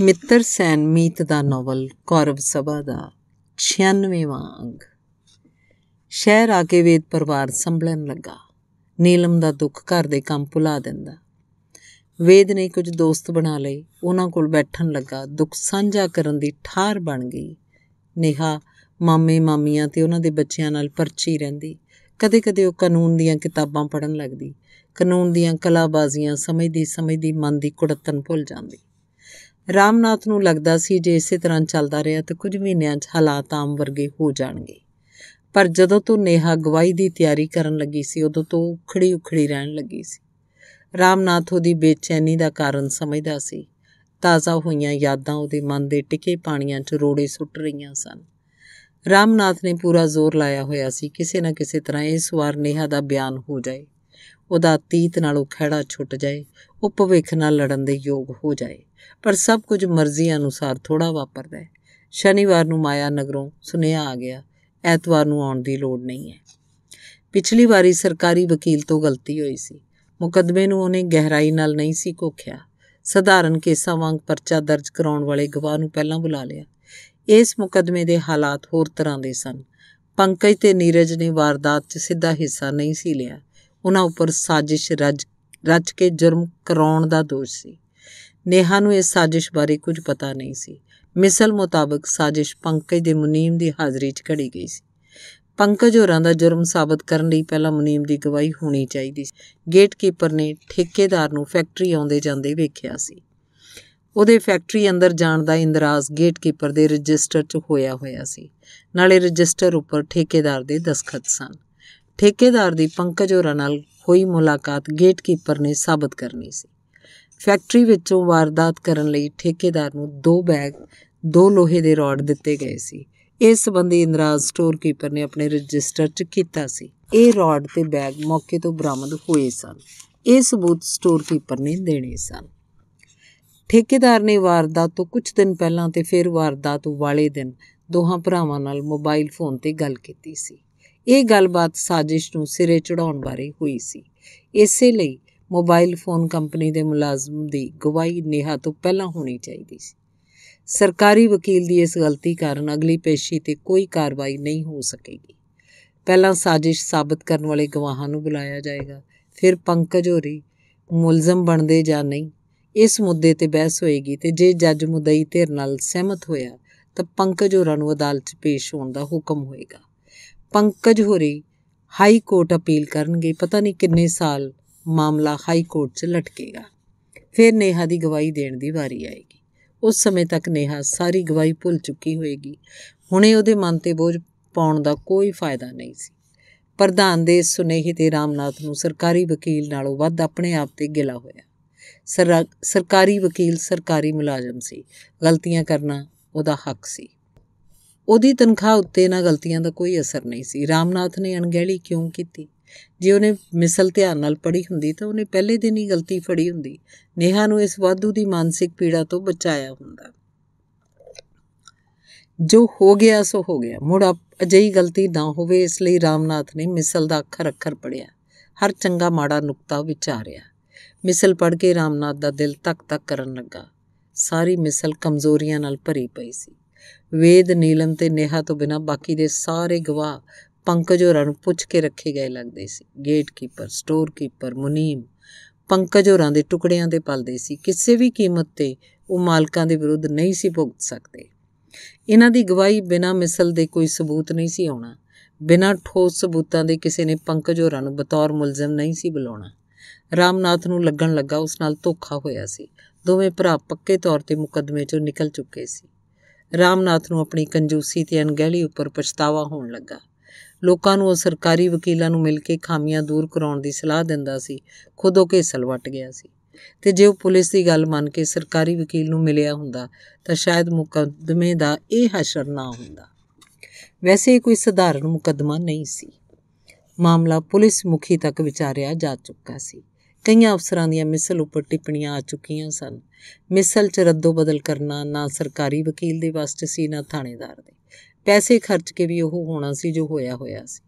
ਮਿੱਤਰ ਸੈਨ ਮੀਤ ਦਾ ਨੋਵਲ ਕੌਰਵ ਸਭਾ ਦਾ 96ਵਾਂ ਅੰਗ ਸ਼ਹਿਰ ਆ ਕੇ ਵੇਦ ਪਰਿਵਾਰ ਸੰਭਲਣ ਲੱਗਾ ਨੀਲਮ ਦਾ ਦੁੱਖ ਘਰ ਦੇ ਕੰਮ ਭੁਲਾ ਦਿੰਦਾ ਵੇਦ ਨੇ ਕੁਝ ਦੋਸਤ ਬਣਾ ਲਏ ਉਹਨਾਂ ਕੋਲ ਬੈਠਣ ਲੱਗਾ ਦੁੱਖ ਸਾਂਝਾ ਕਰਨ ਦੀ ਠਾਰ ਬਣ ਗਈ ਨੇਹਾ ਮਾਮੇ ਮਾਮੀਆਂ ਤੇ ਉਹਨਾਂ ਦੇ ਬੱਚਿਆਂ ਨਾਲ ਪਰਚੀ ਰਹਿੰਦੀ ਕਦੇ-ਕਦੇ ਉਹ ਕਾਨੂੰਨ ਦੀਆਂ ਕਿਤਾਬਾਂ ਪੜਨ ਲੱਗਦੀ ਕਾਨੂੰਨ ਦੀਆਂ ਕਲਾਬਾਜ਼ੀਆਂ ਸਮਝਦੀ ਸਮਝਦੀ ਮਨ ਦੀ ਕੁੜਤਨ ਭੁੱਲ ਜਾਂਦੀ ਰਾਮਨਾਥ ਨੂੰ ਲੱਗਦਾ ਸੀ ਜੇ ਇਸੇ ਤਰ੍ਹਾਂ ਚੱਲਦਾ ਰਿਹਾ ਤਾਂ ਕੁਝ ਮਹੀਨਿਆਂ 'ਚ ਹਾਲਾਤ ਆਮ ਵਰਗੇ ਹੋ ਜਾਣਗੇ ਪਰ ਜਦੋਂ ਤੋਂ ਨੇਹਾ ਗਵਾਹੀ ਦੀ ਤਿਆਰੀ ਕਰਨ ਲੱਗੀ ਸੀ ਉਦੋਂ ਤੋਂ ਉਖੜੀ ਉਖੜੀ ਰਹਿਣ ਲੱਗੀ ਸੀ ਰਾਮਨਾਥ ਉਹਦੀ ਬੇਚੈਨੀ ਦਾ ਕਾਰਨ ਸਮਝਦਾ ਸੀ ਤਾਜ਼ਾ ਹੋਈਆਂ ਯਾਦਾਂ ਉਹਦੇ ਮਨ ਦੇ ਟਿਕੇ ਪਾਣੀਆਂ 'ਚ ਰੋੜੇ ਸੁੱਟ ਰਹੀਆਂ ਸਨ ਰਾਮਨਾਥ ਨੇ ਪੂਰਾ ਜ਼ੋਰ ਲਾਇਆ ਹੋਇਆ ਸੀ ਕਿਸੇ ਨਾ ਕਿਸੇ ਤਰ੍ਹਾਂ ਇਸ ਵਾਰ ਨੇਹਾ ਦਾ ਬਿਆਨ ਹੋ ਜਾਏ ਉਹਦਾ ਨਾਲ ਉਹ ਖੜਾ ਛੁੱਟ ਜਾਏ ਉਹ ਭਵਿੱਖ ਨਾਲ ਲੜਨ ਦੇ ਯੋਗ ਹੋ ਜਾਏ ਪਰ ਸਭ ਕੁਝ ਮਰਜ਼ੀ ਅਨੁਸਾਰ ਥੋੜਾ ਵਾਪਰਦਾ ਹੈ ਸ਼ਨੀਵਾਰ ਨੂੰ ਮਾਇਆ ਨਗਰੋਂ ਸੁਨੇਹਾ ਆ ਗਿਆ ਐਤਵਾਰ ਨੂੰ ਆਉਣ ਦੀ ਲੋੜ ਨਹੀਂ ਹੈ ਪਿਛਲੀ ਵਾਰੀ ਸਰਕਾਰੀ ਵਕੀਲ ਤੋਂ ਗਲਤੀ ਹੋਈ ਸੀ ਮੁਕਦਮੇ ਨੂੰ ਉਹਨੇ ਗਹਿਰਾਈ ਨਾਲ ਨਹੀਂ ਸੀ ਕੋਖਿਆ ਸਧਾਰਨ ਕੇਸਾਂ ਵਾਂਗ ਪਰਚਾ ਦਰਜ ਕਰਾਉਣ ਵਾਲੇ ਗਵਾਹ ਨੂੰ ਪਹਿਲਾਂ ਬੁਲਾ ਲਿਆ ਇਸ ਮੁਕਦਮੇ ਦੇ ਹਾਲਾਤ ਹੋਰ ਤਰ੍ਹਾਂ ਦੇ ਸਨ ਪੰਕਜ ਤੇ ਨੀਰਜ ਨੇ ਵਾਰਦਾਤ 'ਚ ਸਿੱਧਾ ਹਿੱਸਾ ਨਹੀਂ ਸੀ ਲਿਆ ਉਹਨਾਂ ਉੱਪਰ ਸਾਜ਼ਿਸ਼ ਰਜ ਰਚ ਕੇ ਜੁਰਮ ਕਰਾਉਣ ਦਾ ਦੋਸ਼ ਸੀ ਨੇਹਾ ਨੂੰ ਇਸ ਸਾਜ਼ਿਸ਼ ਬਾਰੇ ਕੁਝ ਪਤਾ ਨਹੀਂ ਸੀ ਮਿਸਲ ਮੁਤਾਬਕ ਸਾਜ਼ਿਸ਼ ਪੰਕਜ ਦੇ ਮੁਨੀਮ ਦੀ ਹਾਜ਼ਰੀ 'ਚ ਘੜੀ ਗਈ ਸੀ ਪੰਕਜ ਹੋਰਾਂ ਦਾ ਜੁਰਮ ਸਾਬਤ ਕਰਨ ਲਈ ਪਹਿਲਾਂ ਮੁਨੀਮ ਦੀ ਗਵਾਹੀ ਹੋਣੀ ਚਾਹੀਦੀ ਸੀ ਗੇਟਕੀਪਰ ਨੇ ਠੇਕੇਦਾਰ ਨੂੰ ਫੈਕਟਰੀ ਆਉਂਦੇ ਜਾਂਦੇ ਵੇਖਿਆ ਸੀ ਉਹਦੇ ਫੈਕਟਰੀ ਅੰਦਰ ਜਾਣ ਦਾ ਇੰਦਰਾਜ਼ ਗੇਟਕੀਪਰ ਦੇ ਰਜਿਸਟਰ 'ਚ ਹੋਇਆ ਹੋਇਆ ਸੀ ਨਾਲੇ ਰਜਿਸਟਰ ਉੱਪਰ ਠੇਕੇਦਾਰ ਦੇ ਦਸਖਤ ਸਨ ਠੇਕੇਦਾਰ ਦੀ ਪੰਕਜ ਹੋਰਾਂ ਨਾਲ ਹੋਈ ਮੁਲਾਕਾਤ ਗੇਟਕੀਪਰ ਨੇ ਸਾਬਤ ਕਰਨੀ ਸੀ ਫੈਕਟਰੀ ਵਿੱਚੋਂ ਵਾਰਦਾਤ ਕਰਨ ਲਈ ਠੇਕੇਦਾਰ ਨੂੰ ਦੋ ਬੈਗ ਦੋ ਲੋਹੇ ਦੇ ਰੋਡ ਦਿੱਤੇ ਗਏ ਸੀ ਇਸ ਸੰਬੰਧੀ ਇੰਦਰਾਜ ਸਟੋਰ ਕੀਪਰ ਨੇ ਆਪਣੇ ਰਜਿਸਟਰ 'ਚ ਕੀਤਾ ਸੀ ਇਹ ਰੋਡ ਤੇ ਬੈਗ ਮੌਕੇ ਤੋਂ ਬਰਾਮਦ ਹੋਏ ਸਨ ਇਹ ਸਬੂਤ ਸਟੋਰ ਕੀਪਰ ਨੇ ਦੇਣੇ ਸਨ ਠੇਕੇਦਾਰ ਨੇ ਵਾਰਦਾਤ ਤੋਂ ਕੁਝ ਦਿਨ ਪਹਿਲਾਂ ਤੇ ਫਿਰ ਵਾਰਦਾਤ ਵਾਲੇ ਦਿਨ ਦੋਹਾਂ ਭਰਾਵਾਂ ਨਾਲ ਮੋਬਾਈਲ ਫੋਨ ਤੇ ਗੱਲ ਕੀਤੀ ਸੀ ਇਹ ਗੱਲਬਾਤ ਸਾਜ਼ਿਸ਼ ਨੂੰ ਸਿਰੇ ਚੜਾਉਣ ਬਾਰੇ ਹੋਈ ਸੀ ਇਸੇ ਲਈ ਮੋਬਾਈਲ ਫੋਨ ਕੰਪਨੀ ਦੇ ਮੁਲਾਜ਼ਮ ਦੀ ਗਵਾਹੀ ਨੇਹਾ ਤੋਂ ਪਹਿਲਾਂ ਹੋਣੀ ਚਾਹੀਦੀ ਸੀ ਸਰਕਾਰੀ ਵਕੀਲ ਦੀ ਇਸ ਗਲਤੀ ਕਾਰਨ ਅਗਲੀ ਪੇਸ਼ੀ ਤੇ ਕੋਈ ਕਾਰਵਾਈ ਨਹੀਂ ਹੋ ਸਕੇਗੀ ਪਹਿਲਾਂ ਸਾਜ਼ਿਸ਼ ਸਾਬਤ ਕਰਨ ਵਾਲੇ ਗਵਾਹਾਂ ਨੂੰ ਬੁਲਾਇਆ ਜਾਏਗਾ ਫਿਰ ਪੰਕਜ ਹੋਰੀ ਮੁਲਜ਼ਮ ਬਣਦੇ ਜਾਂ ਨਹੀਂ ਇਸ ਮੁੱਦੇ ਤੇ ਬਹਿਸ ਹੋਏਗੀ ਤੇ ਜੇ ਜੱਜ ਮੁਦਈ ਧਿਰ ਨਾਲ ਸਹਿਮਤ ਹੋਇਆ ਤਾਂ ਪੰਕਜ ਹੋਰਾਂ ਨੂੰ ਅਦਾਲਤ 'ਚ ਪੇਸ਼ ਹੋਣ ਦਾ ਹੁਕਮ ਹੋਏਗਾ ਪੰਕਜ ਹੋਰੀ ਹਾਈ ਕੋਰਟ ਅਪੀਲ ਕਰਨਗੇ ਪਤਾ ਨਹੀਂ ਕਿੰਨੇ ਸਾਲ ਮਾਮਲਾ ਹਾਈ ਕੋਰਟ 'ਚ ਲਟਕੇਗਾ ਫਿਰ ਨੇਹਾ ਦੀ ਗਵਾਹੀ ਦੇਣ ਦੀ ਵਾਰੀ ਆਏਗੀ ਉਸ ਸਮੇਂ ਤੱਕ ਨੇਹਾ ਸਾਰੀ ਗਵਾਹੀ ਭੁੱਲ ਚੁੱਕੀ ਹੋਏਗੀ ਹੁਣੇ ਉਹਦੇ ਮਨ ਤੇ ਬੋਝ ਪਾਉਣ ਦਾ ਕੋਈ ਫਾਇਦਾ ਨਹੀਂ ਸੀ ਪ੍ਰਧਾਨ ਦੇ ਸੁਨੇਹੇ ਤੇ ਰਾਮਨਾਥ ਨੂੰ ਸਰਕਾਰੀ ਵਕੀਲ ਨਾਲੋਂ ਵੱਧ ਆਪਣੇ ਆਪ ਤੇ ਗਿਲਾ ਹੋਇਆ ਸਰਕਾਰੀ ਵਕੀਲ ਸਰਕਾਰੀ ਮੁਲਾਜ਼ਮ ਸੀ ਗਲਤੀਆਂ ਕਰਨਾ ਉਹਦਾ ਹੱਕ ਸੀ ਉਹਦੀ ਤਨਖਾਹ ਉੱਤੇ ਇਹਨਾਂ ਗਲਤੀਆਂ ਦਾ ਕੋਈ ਅਸਰ ਨਹੀਂ ਸੀ ਰਾਮਨਾਥ ਨੇ ਅਣਗਹਿਲੀ ਕਿਉਂ ਕੀਤੀ ਜੇ ਉਹਨੇ ਮਿਸਲ ਧਿਆਨ ਨਾਲ ਪੜ੍ਹੀ ਹੁੰਦੀ ਤਾਂ ਉਹਨੇ ਪਹਿਲੇ ਦਿਨ ਹੀ ਗਲਤੀ ਫੜੀ ਹੁੰਦੀ ਨੇਹਾ ਨੂੰ ਇਸ ਵਾਧੂ ਦੀ ਮਾਨਸਿਕ ਪੀੜਾ ਤੋਂ ਬਚਾਇਆ ਹੁੰਦਾ ਜੋ ਹੋ ਗਿਆ ਸੋ ਹੋ ਗਿਆ ਮੁੜ ਅਜਿਹੀ ਗਲਤੀ ਨਾ ਹੋਵੇ ਇਸ ਲਈ ਰਾਮਨਾਥ ਨੇ ਮਿਸਲ ਦਾ ਅੱਖਰ ਅੱਖਰ ਪੜਿਆ ਹਰ ਚੰਗਾ ਮਾੜਾ ਨੁਕਤਾ ਵਿਚਾਰਿਆ ਮਿਸਲ ਪੜ ਕੇ ਰਾਮਨਾਥ ਦਾ ਦਿਲ ਤੱਕ ਤੱਕ ਕਰਨ ਲੱਗਾ ਸਾਰੀ ਮਿਸਲ ਕਮਜ਼ੋਰੀਆਂ ਨਾਲ ਭਰੀ ਪਈ ਸੀ ਵੇਦ ਨੀਲਮ ਤੇ ਨੇਹਾ ਤੋਂ ਬਿਨਾ ਬਾਕੀ ਦੇ ਸਾਰੇ ਗਵਾਹ ਪੰਕਜ ਹੋਰਾਂ ਨੂੰ ਪੁੱਛ ਕੇ ਰੱਖੇ ਗਏ ਲੱਗਦੇ ਸੀ ਗੇਟ ਕੀਪਰ ਸਟੋਰ ਕੀਪਰ ਮੁਨੀਮ ਪੰਕਜ ਹੋਰਾਂ ਦੇ ਟੁਕੜਿਆਂ ਦੇ ਪਲਦੇ ਸੀ ਕਿਸੇ ਵੀ ਕੀਮਤ ਤੇ ਉਹ ਮਾਲਕਾਂ ਦੇ ਵਿਰੁੱਧ ਨਹੀਂ ਸੀ ਭੁਗਤ ਸਕਦੇ ਇਹਨਾਂ ਦੀ ਗਵਾਹੀ ਬਿਨਾ ਮਿਸਲ ਦੇ ਕੋਈ ਸਬੂਤ ਨਹੀਂ ਸੀ ਆਉਣਾ ਬਿਨਾ ਠੋਸ ਸਬੂਤਾਂ ਦੇ ਕਿਸੇ ਨੇ ਪੰਕਜ ਹੋਰਾਂ ਨੂੰ ਬਤੌਰ ਮੁਲਜ਼ਮ ਨਹੀਂ ਸੀ ਬੁਲਾਉਣਾ ਰਾਮਨਾਥ ਨੂੰ ਲੱਗਣ ਲੱਗਾ ਉਸ ਨਾਲ ਧੋਖਾ ਹੋਇਆ ਸੀ ਦੋਵੇਂ ਭਰਾ ਪੱਕੇ ਤੌਰ ਤੇ ਮੁਕੱਦਮੇ 'ਚੋਂ ਨਿਕਲ ਚੁੱਕੇ ਸੀ ਰਾਮਨਾਥ ਨੂੰ ਆਪਣੀ ਕੰਜੂਸੀ ਤੇ ਅਣਗਹਿਲੀ ਉੱਪਰ ਪਛਤਾਵਾ ਹੋਣ ਲੱਗਾ ਲੋਕਾਂ ਨੂੰ ਉਹ ਸਰਕਾਰੀ ਵਕੀਲਾਂ ਨੂੰ ਮਿਲ ਕੇ ਖਾਮੀਆਂ ਦੂਰ ਕਰਾਉਣ ਦੀ ਸਲਾਹ ਦਿੰਦਾ ਸੀ ਖੁਦ ਉਹ ਕੇਸਲ ਵਟ ਗਿਆ ਸੀ ਤੇ ਜੇ ਉਹ ਪੁਲਿਸ ਦੀ ਗੱਲ ਮੰਨ ਕੇ ਸਰਕਾਰੀ ਵਕੀਲ ਨੂੰ ਮਿਲਿਆ ਹੁੰਦਾ ਤਾਂ ਸ਼ਾਇਦ ਮੁਕੱਦਮੇ ਦਾ ਇਹ ਹਸ਼ਰ ਨਾ ਹੁੰਦਾ ਵੈਸੇ ਇਹ ਕੋਈ ਸਧਾਰਨ ਮੁਕੱਦਮਾ ਨਹੀਂ ਸੀ ਮਾਮਲਾ ਪੁਲਿਸ ਮੁਖੀ ਤੱਕ ਵਿਚਾਰਿਆ ਜਾ ਚੁੱਕਾ ਸੀ ਕਈਆਂ ਅਫਸਰਾਂ ਦੀਆਂ ਮਿਸਲ ਉੱਪਰ ਟਿੱਪਣੀਆਂ ਆ ਚੁੱਕੀਆਂ ਸਨ ਮਿਸਲ 'ਚ ਰੱਦੋ-ਬਦਲ ਕਰਨਾ ਨਾ ਸਰਕਾਰੀ ਵਕੀਲ ਦੇ ਵਾਸਤੇ ਸੀ ਨਾ ਥਾਣੇਦਾਰ ਦੇ ਪੈਸੇ ਖਰਚ ਕੇ ਵੀ ਉਹ ਹੋਣਾ ਸੀ ਜੋ ਹੋਇਆ ਹੋਇਆ ਸੀ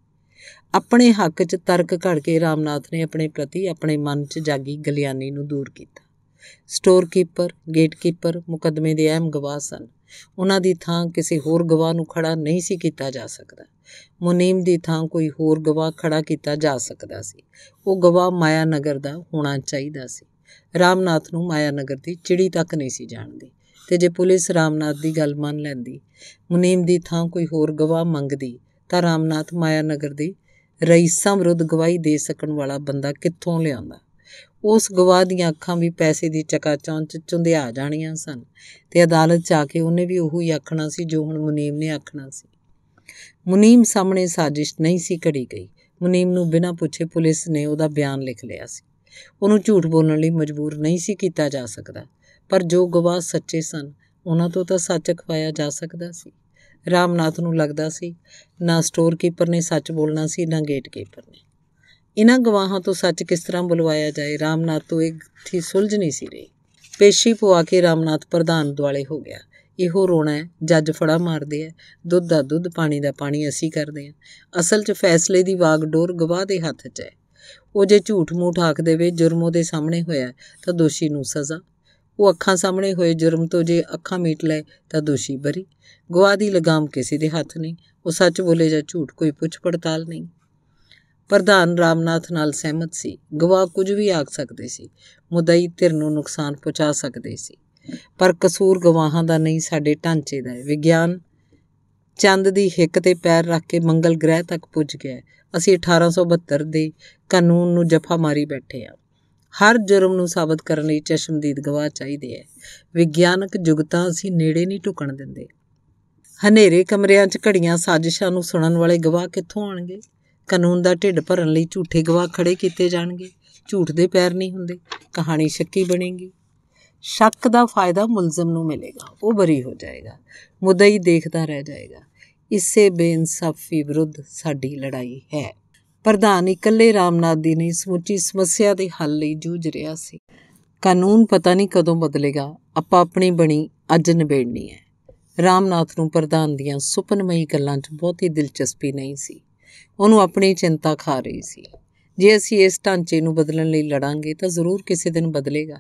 ਆਪਣੇ ਹੱਕ 'ਚ ਤਰਕ ਘੜ ਕੇ ਰਾਮਨਾਥ ਨੇ ਆਪਣੇ ਪ੍ਰਤੀ ਆਪਣੇ ਮਨ 'ਚ ਜਾਗੀ ਗਲਿਆਨੀ ਨੂੰ ਦੂਰ ਕੀਤਾ ਸਟੋਰ ਕੀਪਰ ਗੇਟ ਕੀਪਰ ਮੁਕਦਮੇ ਦੇ ਅਹਿਮ ਗਵਾਹ ਸਨ ਉਹਨਾਂ ਦੀ ਥਾਂ ਕਿਸੇ ਹੋਰ ਗਵਾਹ ਨੂੰ ਖੜਾ ਨਹੀਂ ਸੀ ਕੀਤਾ ਜਾ ਸਕਦਾ ਮੁਨੀਮ ਦੀ ਥਾਂ ਕੋਈ ਹੋਰ ਗਵਾਹ ਖੜਾ ਕੀਤਾ ਜਾ ਸਕਦਾ ਸੀ ਉਹ ਗਵਾਹ ਮਾਇਆਨਗਰ ਦਾ ਹੋਣਾ ਚਾਹੀਦਾ ਸੀ ਰਾਮਨਾਥ ਨੂੰ ਮਾਇਆਨਗਰ ਦੀ ਚਿੜੀ ਤੱਕ ਨਹੀਂ ਸੀ ਜਾਣਦੀ ਤੇ ਜੇ ਪੁਲਿਸ ਰਾਮਨਾਥ ਦੀ ਗੱਲ ਮੰਨ ਲੈਂਦੀ ਮੁਨੀਮ ਦੀ ਥਾਂ ਕੋਈ ਹੋਰ ਗਵਾਹ ਮੰਗਦੀ ਤਾਂ ਰਾਮਨਾਥ ਮਾਇਆਨਗਰ ਦੀ ਰਈਸਾਂ ਵਿਰੁੱਧ ਗਵਾਹੀ ਦੇ ਸਕਣ ਵਾਲਾ ਬੰਦਾ ਕਿੱਥੋਂ ਲਿਆਉਂਦਾ ਉਸ ਗਵਾਹ ਦੀਆਂ ਅੱਖਾਂ ਵੀ ਪੈਸੇ ਦੀ ਚਕਾਚੌਂ 'ਚ ਚੁੰਧਿਆ ਜਾਣੀਆਂ ਸਨ ਤੇ ਅਦਾਲਤ 'ਚ ਆ ਕੇ ਉਹਨੇ ਵੀ ਉਹੀ ਹੀ ਆਖਣਾ ਸੀ ਜੋ ਹੁਣ ਮੁਨੀਮ ਨੇ ਆਖਣਾ ਸੀ ਮੁਨੀਮ ਸਾਹਮਣੇ ਸਾਜ਼ਿਸ਼ ਨਹੀਂ ਸੀ ਘੜੀ ਗਈ ਮੁਨੀਮ ਨੂੰ ਬਿਨਾਂ ਪੁੱਛੇ ਪੁਲਿਸ ਨੇ ਉਹਦਾ ਬਿਆਨ ਲਿਖ ਲਿਆ ਸੀ ਉਹਨੂੰ ਝੂਠ ਬੋਲਣ ਲਈ ਮਜਬੂਰ ਨਹੀਂ ਸੀ ਕੀਤਾ ਜਾ ਸਕਦਾ ਪਰ ਜੋ ਗਵਾਹ ਸੱਚੇ ਸਨ ਉਹਨਾਂ ਤੋਂ ਤਾਂ ਸੱਚ ਖਵਾਇਆ ਜਾ ਸਕਦਾ ਸੀ ਰਾਮਨਾਥ ਨੂੰ ਲੱਗਦਾ ਸੀ ਨਾ ਸਟੋਰ ਕੀਪਰ ਨੇ ਸੱਚ ਬੋਲਣਾ ਸੀ ਨਾ ਗੇਟ ਕੀਪਰ ਨੇ ਇਹਨਾਂ ਗਵਾਹਾਂ ਤੋਂ ਸੱਚ ਕਿਸ ਤਰ੍ਹਾਂ ਬੁਲਵਾਇਆ ਜਾਏ ਰਾਮਨਾਥ ਤੋਂ ਇਹ ਥੀ ਸੁਲਝ ਨਹੀਂ ਸੀ ਰਹੀ ਪੇਸ਼ੀ ਪਵਾ ਕੇ ਰਾਮਨਾਥ ਪ੍ਰਧਾਨ ਦੁਆਲੇ ਹੋ ਗਿਆ ਇਹੋ ਰੋਣਾ ਜੱਜ ਫੜਾ ਮਾਰਦੇ ਆ ਦੁੱਧ ਦਾ ਦੁੱਧ ਪਾਣੀ ਦਾ ਪਾਣੀ ਅਸੀਂ ਕਰਦੇ ਆ ਅਸਲ 'ਚ ਫੈਸਲੇ ਦੀ ਡੋਰ ਗਵਾਹ ਦੇ ਹੱਥ 'ਚ ਹੈ ਉਹ ਜੇ ਝੂਠ ਮੂਠ ਆਖ ਦੇਵੇ ਜੁਰਮੋ ਦੇ ਸਾਹਮਣੇ ਹੋਇਆ ਤਾਂ ਦੋਸ਼ੀ ਨੂੰ ਸਜ਼ਾ ਉਹ ਅੱਖਾਂ ਸਾਹਮਣੇ ਹੋਏ ਜੁਰਮ ਤੋਂ ਜੇ ਅੱਖਾਂ ਮੀਟ ਲੈ ਤਾਂ ਦੋਸ਼ੀ ਬਰੀ ਗਵਾਹ ਦੀ ਲਗਾਮ ਕਿਸੇ ਦੇ ਹੱਥ ਨਹੀਂ ਉਹ ਸੱਚ ਬੋਲੇ ਜਾਂ ਝੂਠ ਕੋਈ ਪੁੱਛ ਪੜਤਾਲ ਨਹੀਂ ਪ੍ਰਧਾਨ ਰਾਮਨਾਥ ਨਾਲ ਸਹਿਮਤ ਸੀ ਗਵਾਹ ਕੁਝ ਵੀ ਆਖ ਸਕਦੇ ਸੀ ਮੁਦਈ ਧਿਰ ਨੂੰ ਨੁਕਸਾਨ ਪਹੁੰਚਾ ਸਕਦੇ ਸੀ ਪਰ ਕਸੂਰ ਗਵਾਹਾਂ ਦਾ ਨਹੀਂ ਸਾਡੇ ਢਾਂਚੇ ਦਾ ਹੈ ਵਿਗਿਆਨ ਚੰਦ ਦੀ ਹਿੱਕ ਤੇ ਪੈਰ ਰੱਖ ਕੇ ਮੰਗਲ ਗ੍ਰਹਿ ਤੱਕ ਪੁੱਜ ਗਿਆ ਅਸੀਂ 1872 ਦੇ ਕਾਨੂੰਨ ਨੂੰ ਜਫਾ ਮਾਰੀ ਬੈਠੇ ਆ ਹਰ ਜੁਰਮ ਨੂੰ ਸਾਬਤ ਕਰਨ ਲਈ ਚਸ਼ਮਦੀਦ ਗਵਾਹ ਚਾਹੀਦੇ ਹੈ ਵਿਗਿਆਨਕ ਜੁਗਤਾਂ ਅਸੀਂ ਨੇੜੇ ਨਹੀਂ ਟੁਕਣ ਦਿੰਦੇ ਹਨੇਰੇ ਕਮਰਿਆਂ 'ਚ ਘੜੀਆਂ ਸਾਜ਼ਿਸ਼ਾਂ ਨੂੰ ਸੁਣਨ ਵਾਲੇ ਗਵਾਹ ਕਿੱਥੋਂ ਆਣਗੇ ਕਾਨੂੰਨ ਦਾ ਢਿੱਡ ਭਰਨ ਲਈ ਝੂਠੇ ਗਵਾਹ ਖੜੇ ਕੀਤੇ ਜਾਣਗੇ ਝੂਠ ਦੇ ਪੈਰ ਨਹੀਂ ਹੁੰਦੇ ਕਹਾਣੀ ਸ਼ੱਕੀ ਬਣੇਗੀ ਸ਼ੱਕ ਦਾ ਫਾਇਦਾ ਮੁਲਜ਼ਮ ਨੂੰ ਮਿਲੇਗਾ ਉਹ ਬਰੀ ਹੋ ਜਾਏਗਾ ਮੁਦਈ ਦੇਖਦਾ ਰਹਿ ਜਾਏਗਾ ਇਸੇ ਬੇਇਨਸਾਫੀ ਵਿਰੁੱਧ ਸਾਡੀ ਲੜਾਈ ਹੈ ਪ੍ਰਧਾਨ ਇਕੱਲੇ ਰਾਮਨਾਥ ਦੀ ਨਹੀਂ ਸਮੁੱਚੀ ਸਮੱਸਿਆ ਦੇ ਹੱਲ ਲਈ ਜੂਝ ਰਿਹਾ ਸੀ ਕਾਨੂੰਨ ਪਤਾ ਨਹੀਂ ਕਦੋਂ ਬਦਲੇਗਾ ਆਪਾਂ ਆਪਣੀ ਬਣੀ ਅੱਜ ਨਿਬੇੜਨੀ ਹੈ ਰਾਮਨਾਥ ਨੂੰ ਪ੍ਰਧਾਨ ਦੀਆਂ ਸੁਪਨਮਈ ਗੱਲਾਂ 'ਚ ਬਹੁਤੀ ਦਿਲਚਸਪੀ ਨਹੀਂ ਸੀ ਉਹਨੂੰ ਆਪਣੀ ਚਿੰਤਾ ਖਾ ਰਹੀ ਸੀ ਜੇ ਅਸੀਂ ਇਸ ਢਾਂਚੇ ਨੂੰ ਬਦਲਣ ਲਈ ਲੜਾਂਗੇ ਤਾਂ ਜ਼ਰੂਰ ਕਿਸੇ ਦਿਨ ਬਦਲੇਗਾ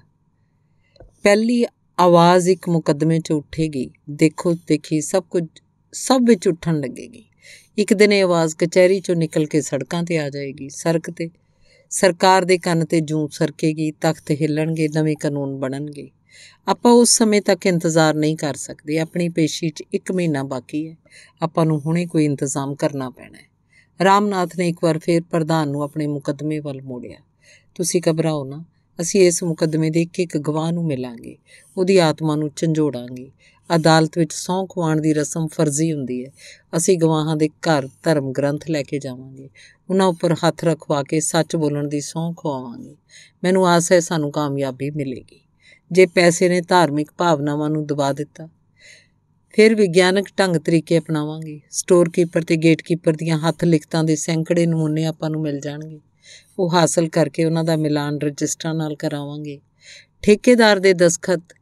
ਪਹਿਲੀ ਆਵਾਜ਼ ਇੱਕ ਮੁਕੱਦਮੇ 'ਚ ਉੱਠੇਗੀ ਦੇਖੋ ਦੇਖੀ ਸਭ ਕੁਝ ਸਭ ਵਿੱਚ ਉੱਠਣ ਲੱਗੇਗੀ ਇੱਕ ਦਿਨ ਇਹ ਆਵਾਜ਼ ਕਚਹਿਰੀ 'ਚੋਂ ਨਿਕਲ ਕੇ ਸੜਕਾਂ ਤੇ ਆ ਜਾਏਗੀ ਸੜਕ ਤੇ ਸਰਕਾਰ ਦੇ ਕੰਨ ਤੇ ਜੂੰ ਸਰਕੇਗੀ ਤਖਤ ਹਿੱਲਣਗੇ ਨਵੇਂ ਕਾਨੂੰਨ ਬਣਨਗੇ ਆਪਾਂ ਉਸ ਸਮੇਂ ਤੱਕ ਇੰਤਜ਼ਾਰ ਨਹੀਂ ਕਰ ਸਕਦੇ ਆਪਣੀ ਪੇਸ਼ੀ 'ਚ 1 ਮਹੀਨਾ ਬਾਕੀ ਹੈ ਆਪਾਂ ਨੂੰ ਹੁਣੇ ਕੋਈ ਇੰਤਜ਼ਾਮ ਕਰਨਾ ਪੈਣਾ ਹੈ ਰਾਮਨਾਥ ਨੇ ਇੱਕ ਵਾਰ ਫੇਰ ਪ੍ਰਧਾਨ ਨੂੰ ਆਪਣੇ ਮੁਕੱਦਮੇ ਵੱਲ ਮੋੜਿਆ ਤੁਸੀਂ ਘਬਰਾਓ ਨਾ ਅਸੀਂ ਇਸ ਮੁਕੱਦਮੇ ਦੇ ਇੱਕ ਇੱਕ ਗਵਾਹ ਨੂੰ ਮਿਲਾਂਗੇ ਉਹਦੀ ਆਤਮਾ ਨੂੰ ਝੰਜੋੜਾਂਗੇ ਅਦਾਲਤ ਵਿੱਚ ਸੌਂ ਖਵਾਣ ਦੀ ਰਸਮ ਫਰਜ਼ੀ ਹੁੰਦੀ ਹੈ ਅਸੀਂ ਗਵਾਹਾਂ ਦੇ ਘਰ ਧਰਮ ਗ੍ਰੰਥ ਲੈ ਕੇ ਜਾਵਾਂਗੇ ਉਹਨਾਂ ਉੱਪਰ ਹੱਥ ਰਖਵਾ ਕੇ ਸੱਚ ਬੋਲਣ ਦੀ ਸੌਂ ਖਵਾਵਾਂਗੇ ਮੈਨੂੰ ਆਸ ਹੈ ਸਾਨੂੰ ਕਾਮਯਾਬੀ ਮਿਲੇਗੀ ਜੇ ਪੈਸੇ ਨੇ ਧਾਰਮਿਕ ਭਾਵਨਾਵਾਂ ਨੂੰ ਦਬਾ ਦਿੱਤਾ ਫਿਰ ਵਿਗਿਆਨਕ ਢੰਗ ਤਰੀਕੇ ਅਪਣਾਵਾਂਗੇ ਸਟੋਰ ਕੀਪਰ ਤੇ ਗੇਟ ਕੀਪਰ ਦੀਆਂ ਹੱਥ ਲਿਖਤਾਂ ਦੇ ਸੈਂਕੜੇ ਨਮੂਨੇ ਆਪਾਂ ਨੂੰ ਮਿਲ ਜਾਣਗੇ ਉਹ ਹਾਸਲ ਕਰਕੇ ਉਹਨਾਂ ਦਾ ਮਿਲਾਨ ਰਜਿਸਟਰਾਂ ਨਾਲ ਕਰਾਵਾਂਗੇ ਠੇਕੇਦਾਰ ਦੇ ਦਸਖਤ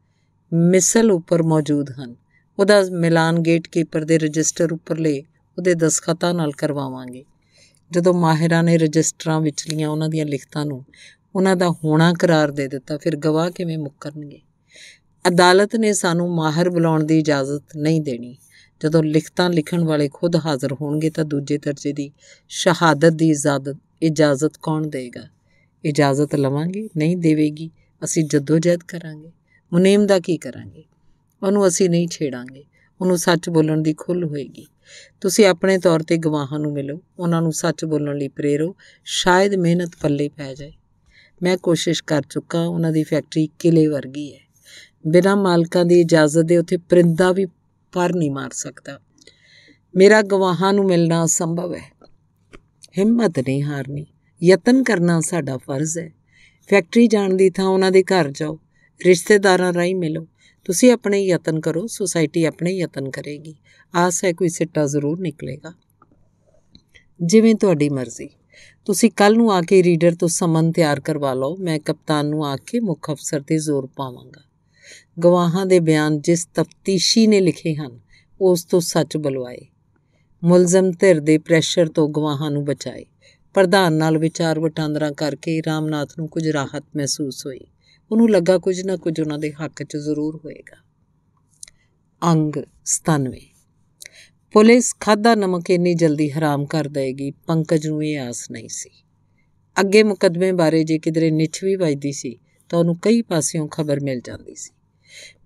ਮਿਸਲ ਉੱਪਰ ਮੌਜੂਦ ਹਨ ਉਹਦਾ ਮਿਲਾਨ ਗੇਟ ਕੀਪਰ ਦੇ ਰਜਿਸਟਰ ਉੱਪਰਲੇ ਉਹਦੇ ਦਸਖਤਾਂ ਨਾਲ ਕਰਵਾਵਾਂਗੇ ਜਦੋਂ ਮਾਹਿਰਾਂ ਨੇ ਰਜਿਸਟਰਾਂ ਵਿੱਚ ਲੀਆਂ ਉਹਨਾਂ ਦੀਆਂ ਲਿਖਤਾਂ ਨੂੰ ਉਹਨਾਂ ਦਾ ਹੋਣਾ ਕਰਾਰ ਦੇ ਦਿੱਤਾ ਫਿਰ ਗਵਾਹ ਕਿਵੇਂ ਮੁੱਕਰਨਗੇ ਅਦਾਲਤ ਨੇ ਸਾਨੂੰ ਮਾਹਰ ਬੁਲਾਉਣ ਦੀ ਇਜਾਜ਼ਤ ਨਹੀਂ ਦੇਣੀ ਜਦੋਂ ਲਿਖਤਾਂ ਲਿਖਣ ਵਾਲੇ ਖੁਦ ਹਾਜ਼ਰ ਹੋਣਗੇ ਤਾਂ ਦੂਜੇ ਦਰਜੇ ਦੀ ਸ਼ਹਾਦਤ ਦੀ ਇਜਾਜ਼ਤ ਇਜਾਜ਼ਤ ਕੌਣ ਦੇਗਾ ਇਜਾਜ਼ਤ ਲਵਾਂਗੇ ਨਹੀਂ ਦੇਵੇਗੀ ਅਸੀਂ ਜਦੋਜਹਿਦ ਕਰਾਂਗੇ ਮੁਨੇਮ ਦਾ ਕੀ ਕਰਾਂਗੇ ਉਹਨੂੰ ਅਸੀਂ ਨਹੀਂ ਛੇੜਾਂਗੇ ਉਹਨੂੰ ਸੱਚ ਬੋਲਣ ਦੀ ਖੁੱਲ ਹੋਏਗੀ ਤੁਸੀਂ ਆਪਣੇ ਤੌਰ ਤੇ ਗਵਾਹਾਂ ਨੂੰ ਮਿਲੋ ਉਹਨਾਂ ਨੂੰ ਸੱਚ ਬੋਲਣ ਲਈ ਪ੍ਰੇਰੋ ਸ਼ਾਇਦ ਮਿਹਨਤ ਪੱਲੇ ਪੈ ਜਾਏ ਮੈਂ ਕੋਸ਼ਿਸ਼ ਕਰ ਚੁੱਕਾ ਉਹਨਾਂ ਦੀ ਫੈਕਟਰੀ ਕਿਲੇ ਵਰਗੀ ਹੈ ਬਿਨਾਂ ਮਾਲਕਾਂ ਦੀ ਇਜਾਜ਼ਤ ਦੇ ਉੱਥੇ ਪਰਿੰਦਾ ਵੀ ਪਰ ਨਹੀਂ ਮਾਰ ਸਕਦਾ ਮੇਰਾ ਗਵਾਹਾਂ ਨੂੰ ਮਿਲਣਾ ਸੰਭਵ ਹੈ ਹਿੰਮਤ ਨਹੀਂ ਹਾਰਨੀ ਯਤਨ ਕਰਨਾ ਸਾਡਾ ਫਰਜ਼ ਹੈ ਫੈਕਟਰੀ ਜਾਣ ਦੀ ਥਾਂ ਉਹਨਾਂ ਦੇ ਘਰ ਜਾਓ ਰਿਸ਼ਤੇਦਾਰਾਂ ਰਾਹੀਂ ਮਿਲੋ ਤੁਸੀਂ ਆਪਣੇ ਯਤਨ ਕਰੋ ਸੁਸਾਇਟੀ ਆਪਣੇ ਯਤਨ ਕਰੇਗੀ ਆਸ ਹੈ ਕੋਈ ਸਿੱਟਾ ਜ਼ਰੂਰ ਨਿਕਲੇਗਾ ਜਿਵੇਂ ਤੁਹਾਡੀ ਮਰਜ਼ੀ ਤੁਸੀਂ ਕੱਲ ਨੂੰ ਆ ਕੇ ਰੀਡਰ ਤੋਂ ਸਮਨ ਤਿਆਰ ਕਰਵਾ ਲਓ ਮੈਂ ਕਪਤਾਨ ਨੂੰ ਆ ਕੇ ਮੁੱਖ ਅਫਸਰ ਤੇ ਜ਼ੋਰ ਪਾਵਾਂਗਾ ਗਵਾਹਾਂ ਦੇ ਬਿਆਨ ਜਿਸ ਤਫਤੀਸ਼ੀ ਨੇ ਲਿਖੇ ਹਨ ਉਸ ਤੋਂ ਸੱਚ ਬਲਵਾਏ ਮੁਲਜ਼ਮ ਧਿਰ ਦੇ ਪ੍ਰੈਸ਼ਰ ਤੋਂ ਗਵਾਹਾਂ ਨੂੰ ਬਚਾਏ ਪ੍ਰਧਾਨ ਨਾਲ ਵਿਚਾਰ ਵਟਾਂਦਰਾ ਕਰਕੇ ਰਾਮਨਾਥ ਨੂੰ ਕੁਝ ਰਾਹਤ ਮਹਿਸੂਸ ਹੋਈ ਉਹਨੂੰ ਲੱਗਾ ਕੁਝ ਨਾ ਕੁਝ ਉਹਨਾਂ ਦੇ ਹੱਕ 'ਚ ਜ਼ਰੂਰ ਹੋਏਗਾ ਅੰਗ 97 ਪੁਲਿਸ ਖਾਦਾ ਨਮਕ ਇੰਨੀ ਜਲਦੀ ਹਰਾਮ ਕਰ ਦੇਗੀ ਪੰਕਜ ਨੂੰ ਇਹ ਆਸ ਨਹੀਂ ਸੀ ਅੱਗੇ ਮੁਕਦਮੇ ਬਾਰੇ ਜੇ ਕਿਧਰੇ ਨਿਛ ਵੀ ਵੱਜਦੀ ਸੀ ਤਾਂ ਉਹਨੂੰ ਕਈ ਪਾਸਿਓਂ ਖਬਰ ਮਿਲ ਜਾਂਦੀ ਸੀ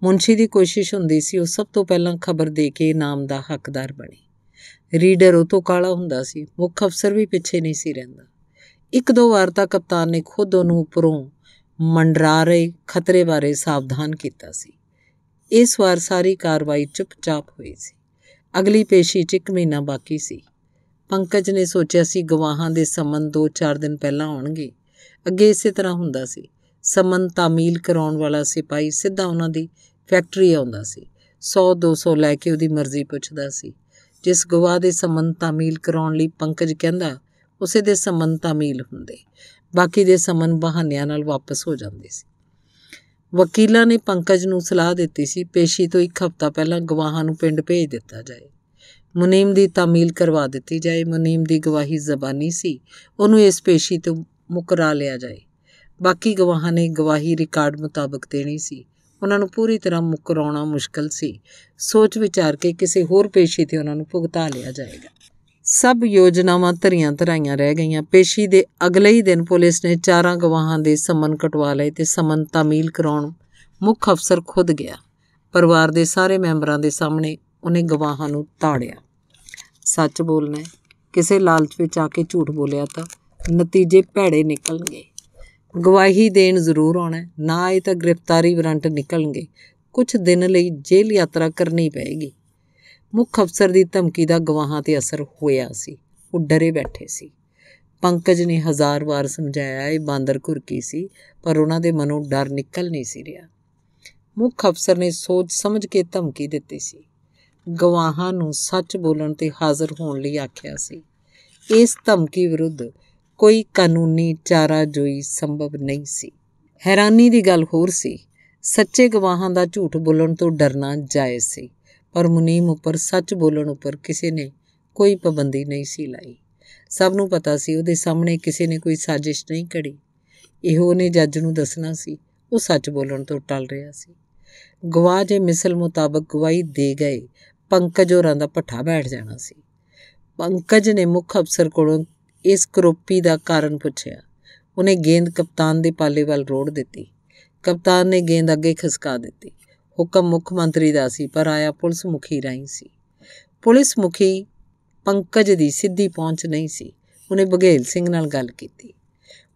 ਮੁਨਸ਼ੀ ਦੀ ਕੋਸ਼ਿਸ਼ ਹੁੰਦੀ ਸੀ ਉਹ ਸਭ ਤੋਂ ਪਹਿਲਾਂ ਖਬਰ ਦੇ ਕੇ ਨਾਮ ਦਾ ਹੱਕਦਾਰ ਬਣੇ ਰੀਡਰ ਉਹ ਤੋਂ ਕਾਲਾ ਹੁੰਦਾ ਸੀ ਮੁੱਖ ਅਫਸਰ ਵੀ ਪਿੱਛੇ ਨਹੀਂ ਸੀ ਰਹਿੰਦਾ ਇੱਕ ਦੋ ਵਾਰ ਤਾਂ ਕਪਤਾਨ ਨੇ ਖੁਦ ਉਹਨੂੰ ਉੱਪਰੋਂ ਮੰਡਰਾ ਰਹੇ ਖਤਰੇ ਬਾਰੇ ਸਾਵਧਾਨ ਕੀਤਾ ਸੀ ਇਸ ਵਾਰ ਸਾਰੀ ਕਾਰਵਾਈ ਚੁੱਪਚਾਪ ਹੋਈ ਸੀ ਅਗਲੀ ਪੇਸ਼ੀ 'ਚ ਇੱਕ ਮਹੀਨਾ ਬਾਕੀ ਸੀ ਪੰਕਜ ਨੇ ਸੋਚਿਆ ਸੀ ਗਵਾਹਾਂ ਦੇ ਸਮਨ 2-4 ਦਿਨ ਪਹਿਲਾਂ ਆਉਣਗੇ ਅੱਗੇ ਇਸੇ ਤਰ੍ਹਾਂ ਹੁੰਦਾ ਸੀ ਸਮਨ ਤਾਮੀਲ ਕਰਾਉਣ ਵਾਲਾ ਸਿਪਾਈ ਸਿੱਧਾ ਉਹਨਾਂ ਦੀ ਫੈਕਟਰੀ ਆਉਂਦਾ ਸੀ 100 200 ਲੈ ਕੇ ਉਹਦੀ ਮਰਜ਼ੀ ਪੁੱਛਦਾ ਸੀ ਜਿਸ ਗਵਾਹ ਦੇ ਸਮਨ ਤਾਮੀਲ ਕਰਾਉਣ ਲਈ ਪੰਕਜ ਕਹਿੰਦਾ ਉਸੇ ਦੇ ਸਮਨ ਤਾਮੀਲ ਹੁੰਦੇ ਬਾਕੀ ਦੇ ਸਮਨ ਬਹਾਨਿਆਂ ਨਾਲ ਵਾਪਸ ਹੋ ਜਾਂਦੇ ਸੀ ਵਕੀਲਾਂ ਨੇ ਪੰਕਜ ਨੂੰ ਸਲਾਹ ਦਿੱਤੀ ਸੀ ਪੇਸ਼ੀ ਤੋਂ ਇੱਕ ਹਫ਼ਤਾ ਪਹਿਲਾਂ ਗਵਾਹਾਂ ਨੂੰ ਪਿੰਡ ਭੇਜ ਦਿੱਤਾ ਜਾਏ ਮੁਨੀਮ ਦੀ ਤਾਮੀਲ ਕਰਵਾ ਦਿੱਤੀ ਜਾਏ ਮੁਨੀਮ ਦੀ ਗਵਾਹੀ ਜ਼ਬਾਨੀ ਸੀ ਉਹਨੂੰ ਇਸ ਪੇਸ਼ੀ ਤੋਂ ਮੁਕਰਾ ਲਿਆ ਜਾਏ ਬਾਕੀ ਗਵਾਹਾਂ ਨੇ ਗਵਾਹੀ ਰਿਕਾਰਡ ਮੁਤਾਬਕ ਦੇਣੀ ਸੀ ਉਹਨਾਂ ਨੂੰ ਪੂਰੀ ਤਰ੍ਹਾਂ ਮੁਕਰਾਉਣਾ ਮੁਸ਼ਕਲ ਸੀ ਸੋਚ ਵਿਚਾਰ ਕੇ ਕਿਸੇ ਹੋਰ ਪੇਸ਼ੀ ਤੇ ਉਹਨਾਂ ਨੂੰ ਭੁਗਤਾ ਲਿਆ ਜਾਏਗਾ ਸਭ ਯੋਜਨਾਵਾਂ ਧਰੀਆਂ ਧਰਾਈਆਂ ਰਹਿ ਗਈਆਂ ਪੇਸ਼ੀ ਦੇ ਅਗਲੇ ਹੀ ਦਿਨ ਪੁਲਿਸ ਨੇ ਚਾਰਾਂ ਗਵਾਹਾਂ ਦੇ ਸਮਨ ਕਟਵਾ ਲਏ ਤੇ ਸਮਨ ਤਾਮੀਲ ਕਰਾਉਣ ਮੁੱਖ ਅਫਸਰ ਖੁਦ ਗਿਆ ਪਰਿਵਾਰ ਦੇ ਸਾਰੇ ਮੈਂਬਰਾਂ ਦੇ ਸਾਹਮਣੇ ਉਹਨੇ ਗਵਾਹਾਂ ਨੂੰ ਤਾੜਿਆ ਸੱਚ ਬੋਲਣਾ ਕਿਸੇ ਲਾਲਚ ਵਿੱਚ ਆ ਕੇ ਝੂਠ ਬੋਲਿਆ ਤਾਂ ਨਤੀਜੇ ਭੈੜੇ ਨਿਕਲਣਗੇ ਗਵਾਹੀ ਦੇਣ ਜ਼ਰੂਰ ਆਉਣਾ ਨਾ ਇਹ ਤਾਂ ਗ੍ਰਿਫਤਾਰੀ ਵਾਰੰਟ ਨਿਕਲਣਗੇ ਕੁਝ ਦਿਨ ਲਈ ਜੇਲ੍ਹ ਯਾਤਰਾ ਕਰਨੀ ਪਏਗੀ ਮੁੱਖ ਅਫਸਰ ਦੀ ਧਮਕੀ ਦਾ ਗਵਾਹਾਂ ਤੇ ਅਸਰ ਹੋਇਆ ਸੀ ਉਹ ਡਰੇ ਬੈਠੇ ਸੀ ਪੰਕਜ ਨੇ ਹਜ਼ਾਰ ਵਾਰ ਸਮਝਾਇਆ ਇਹ ਬਾਂਦਰ ਘੁਰਕੀ ਸੀ ਪਰ ਉਹਨਾਂ ਦੇ ਮਨੋਂ ਡਰ ਨਿਕਲ ਨਹੀਂ ਸੀ ਰਿਹਾ ਮੁੱਖ ਅਫਸਰ ਨੇ ਸੋਚ ਸਮਝ ਕੇ ਧਮਕੀ ਦਿੱਤੀ ਸੀ ਗਵਾਹਾਂ ਨੂੰ ਸੱਚ ਬੋਲਣ ਤੇ ਹਾਜ਼ਰ ਹੋਣ ਲਈ ਆਖਿਆ ਸੀ ਇਸ ਧਮਕੀ ਵਿਰੁੱਧ ਕੋਈ ਕਾਨੂੰਨੀ ਚਾਰਾ ਜੋਈ ਸੰਭਵ ਨਹੀਂ ਸੀ ਹੈਰਾਨੀ ਦੀ ਗੱਲ ਹੋਰ ਸੀ ਸੱਚੇ ਗਵਾਹਾਂ ਦਾ ਝੂਠ ਬੋਲਣ ਤੋਂ ਡਰਨਾ ਜਾਇਜ਼ ਸੀ ਪਰ ਮੁਨੀਮ ਉੱਪਰ ਸੱਚ ਬੋਲਣ ਉੱਪਰ ਕਿਸੇ ਨੇ ਕੋਈ ਪਾਬੰਦੀ ਨਹੀਂ ਸੀ ਲਾਈ ਸਭ ਨੂੰ ਪਤਾ ਸੀ ਉਹਦੇ ਸਾਹਮਣੇ ਕਿਸੇ ਨੇ ਕੋਈ ਸਾਜ਼ਿਸ਼ ਨਹੀਂ ਘੜੀ ਇਹੋ ਨੇ ਜੱਜ ਨੂੰ ਦੱਸਣਾ ਸੀ ਉਹ ਸੱਚ ਬੋਲਣ ਤੋਂ ਟਲ ਰਿਹਾ ਸੀ ਗਵਾਹ ਜੇ ਮਿਸਲ ਮੁਤਾਬਕ ਗਵਾਹੀ ਦੇ ਗਏ ਪੰਕਜ ਹੋਰਾਂ ਦਾ ਪੱਠਾ ਬੈਠ ਜਾਣਾ ਸੀ ਪੰਕਜ ਨੇ ਮੁੱਖ ਅਫਸਰ ਕੋਲੋਂ ਇਸ ਕਰੋਪੀ ਦਾ ਕਾਰਨ ਪੁੱਛਿਆ ਉਹਨੇ ਗੇਂਦ ਕਪਤਾਨ ਦੇ ਪਾਲੇ ਵੱਲ ਰੋੜ ਦਿੱਤੀ ਕਪਤਾਨ ਨੇ ਗੇਂਦ ਅੱਗੇ ਖਿਸਕਾ ਦਿੱਤੀ ਹੁਕਮ ਮੁੱਖ ਮੰਤਰੀ ਦਾ ਸੀ ਪਰ ਆਇਆ ਪੁਲਿਸ ਮੁਖੀ ਰਾਹੀਂ ਸੀ ਪੁਲਿਸ ਮੁਖੀ ਪੰਕਜ ਦੀ ਸਿੱਧੀ ਪਹੁੰਚ ਨਹੀਂ ਸੀ ਉਹਨੇ ਬਗੇਲ ਸਿੰਘ ਨਾਲ ਗੱਲ ਕੀਤੀ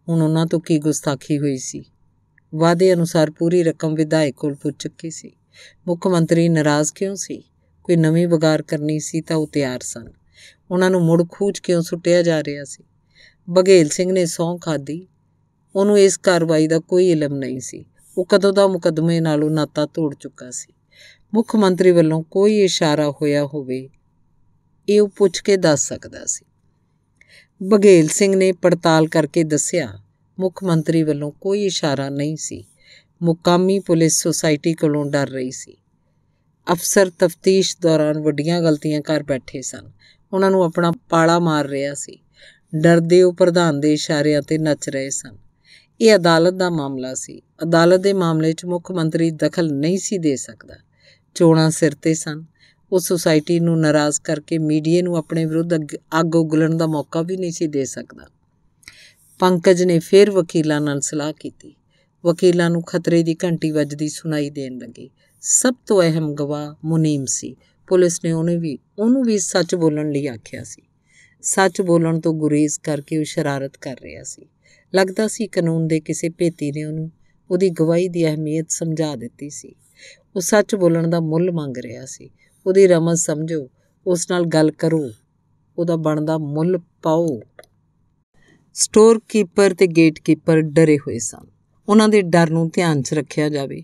ਹੁਣ ਉਹਨਾਂ ਤੋਂ ਕੀ ਗੁਸਤਾਖੀ ਹੋਈ ਸੀ ਵਾਅਦੇ ਅਨੁਸਾਰ ਪੂਰੀ ਰਕਮ ਵਿਧਾਇਕ ਕੋਲ ਪੁੱਜ ਚੁੱਕੀ ਸੀ ਮੁੱਖ ਮੰਤਰੀ ਨਾਰਾਜ਼ ਕਿਉਂ ਸੀ ਕੋਈ ਨਵੀਂ ਵਿਗਾਰ ਕਰਨੀ ਸੀ ਤਾਂ ਉਹ ਤਿਆਰ ਸਨ ਉਹਨਾਂ ਨੂੰ ਮੁੜ ਖੂਜ ਕਿਉਂ ਸੁੱਟਿਆ ਜਾ ਰਿਹਾ ਸੀ ਬਘੇਲ ਸਿੰਘ ਨੇ ਸੌਂ ਖਾਦੀ ਉਹਨੂੰ ਇਸ ਕਾਰਵਾਈ ਦਾ ਕੋਈ ਇਲਮ ਨਹੀਂ ਸੀ ਉਹ ਕਦੋਂ ਦਾ ਮੁਕਦਮੇ ਨਾਲੋਂ ਨਾਤਾ ਤੋੜ ਚੁੱਕਾ ਸੀ ਮੁੱਖ ਮੰਤਰੀ ਵੱਲੋਂ ਕੋਈ ਇਸ਼ਾਰਾ ਹੋਇਆ ਹੋਵੇ ਇਹ ਉਹ ਪੁੱਛ ਕੇ ਦੱਸ ਸਕਦਾ ਸੀ ਬਗੇਲ ਸਿੰਘ ਨੇ ਪੜਤਾਲ ਕਰਕੇ ਦੱਸਿਆ ਮੁੱਖ ਮੰਤਰੀ ਵੱਲੋਂ ਕੋਈ ਇਸ਼ਾਰਾ ਨਹੀਂ ਸੀ ਮੁਕਾਮੀ ਪੁਲਿਸ ਸੁਸਾਇਟੀ ਕੋਲੋਂ ਡਰ ਰਹੀ ਸੀ ਅਫਸਰ ਤਫਤੀਸ਼ ਦੌਰਾਨ ਵੱਡੀਆਂ ਗਲਤੀਆਂ ਕਰ ਬੈਠੇ ਸਨ ਉਹਨਾਂ ਨੂੰ ਆਪਣਾ ਪਾਲਾ ਮਾਰ ਰਿਹਾ ਸੀ ਡਰਦੇ ਉਹ ਪ੍ਰਧਾਨ ਦੇ ਇਸ਼ਾਰਿਆਂ ਤੇ ਨੱਚ ਰਹੇ ਸਨ ਇਹ ਅਦਾਲਤ ਦਾ ਮਾਮਲਾ ਸੀ ਅਦਾਲਤ ਦੇ ਮਾਮਲੇ 'ਚ ਮੁੱਖ ਮੰਤਰੀ ਦਖਲ ਨਹੀਂ ਸੀ ਦੇ ਸਕਦਾ ਚੋਣਾਂ ਸਿਰ ਤੇ ਸਨ ਉਹ ਸੁਸਾਇਟੀ ਨੂੰ ਨਾਰਾਜ਼ ਕਰਕੇ ਮੀਡੀਆ ਨੂੰ ਆਪਣੇ ਵਿਰੁੱਧ ਅੱਗ ਉਗਲਣ ਦਾ ਮੌਕਾ ਵੀ ਨਹੀਂ ਸੀ ਦੇ ਸਕਦਾ ਪੰਕਜ ਨੇ ਫਿਰ ਵਕੀਲਾਂ ਨਾਲ ਸਲਾਹ ਕੀਤੀ ਵਕੀਲਾਂ ਨੂੰ ਖਤਰੇ ਦੀ ਘੰਟੀ ਵੱਜਦੀ ਸੁਣਾਈ ਦੇਣ ਲੱਗੀ ਸਭ ਤੋਂ ਅਹਿਮ ਗਵਾਹ ਮੁਨੀਮ ਸੀ ਪੁਲਿਸ ਨੇ ਉਹਨੇ ਵੀ ਉਹਨੂੰ ਵੀ ਸੱਚ ਬੋਲਣ ਲਈ ਆਖਿਆ ਸੀ ਸੱਚ ਬੋਲਣ ਤੋਂ ਗੁਰੇਜ਼ ਕਰਕੇ ਉਹ ਸ਼ਰਾਰਤ ਕਰ ਰਿਹਾ ਸੀ ਲੱਗਦਾ ਸੀ ਕਾਨੂੰਨ ਦੇ ਕਿਸੇ ਭੇਤੀ ਨੇ ਉਹਨੂੰ ਉਹਦੀ ਗਵਾਹੀ ਦੀ ਅਹਿਮੀਅਤ ਸਮਝਾ ਦਿੱਤੀ ਸੀ ਉਹ ਸੱਚ ਬੋਲਣ ਦਾ ਮੁੱਲ ਮੰਗ ਰਿਹਾ ਸੀ ਉਹਦੀ ਰਮਜ਼ ਸਮਝੋ ਉਸ ਨਾਲ ਗੱਲ ਕਰੋ ਉਹਦਾ ਬਣਦਾ ਮੁੱਲ ਪਾਓ ਸਟੋਰ ਕੀਪਰ ਤੇ ਗੇਟ ਕੀਪਰ ਡਰੇ ਹੋਏ ਸਨ ਉਹਨਾਂ ਦੇ ਡਰ ਨੂੰ ਧਿਆਨ 'ਚ ਰੱਖਿਆ ਜਾਵੇ